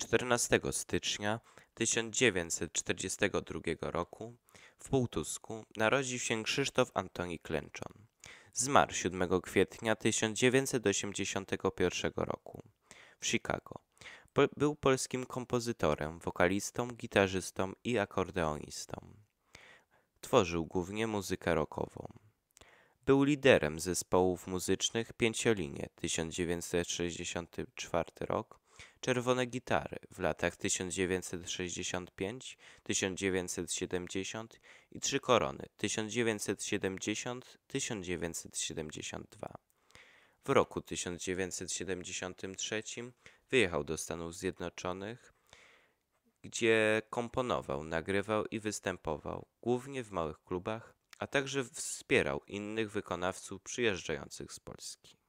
14 stycznia 1942 roku w Półtusku narodził się Krzysztof Antoni Klęczon. Zmarł 7 kwietnia 1981 roku w Chicago. Po był polskim kompozytorem, wokalistą, gitarzystą i akordeonistą. Tworzył głównie muzykę rockową. Był liderem zespołów muzycznych Pięciolinie 1964 rok czerwone gitary w latach 1965, 1970 i trzy korony 1970, 1972. W roku 1973 wyjechał do Stanów Zjednoczonych, gdzie komponował, nagrywał i występował, głównie w małych klubach, a także wspierał innych wykonawców przyjeżdżających z Polski.